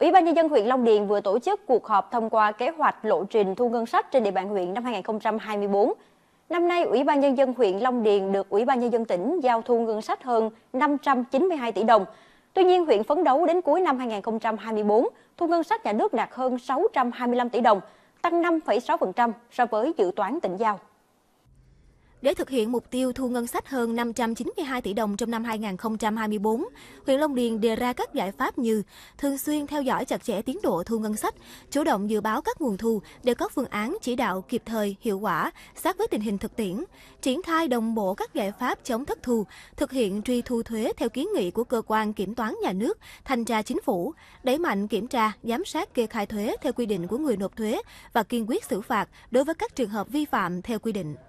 Ủy ban nhân dân huyện Long Điền vừa tổ chức cuộc họp thông qua kế hoạch lộ trình thu ngân sách trên địa bàn huyện năm 2024. Năm nay, Ủy ban nhân dân huyện Long Điền được Ủy ban nhân dân tỉnh giao thu ngân sách hơn 592 tỷ đồng. Tuy nhiên, huyện phấn đấu đến cuối năm 2024, thu ngân sách nhà nước đạt hơn 625 tỷ đồng, tăng 5,6% so với dự toán tỉnh giao. Để thực hiện mục tiêu thu ngân sách hơn 592 tỷ đồng trong năm 2024, huyện Long Điền đề ra các giải pháp như thường xuyên theo dõi chặt chẽ tiến độ thu ngân sách, chủ động dự báo các nguồn thu để có phương án chỉ đạo kịp thời, hiệu quả, sát với tình hình thực tiễn, triển khai đồng bộ các giải pháp chống thất thu, thực hiện truy thu thuế theo kiến nghị của cơ quan kiểm toán nhà nước, thanh tra chính phủ, đẩy mạnh kiểm tra, giám sát kê khai thuế theo quy định của người nộp thuế và kiên quyết xử phạt đối với các trường hợp vi phạm theo quy định.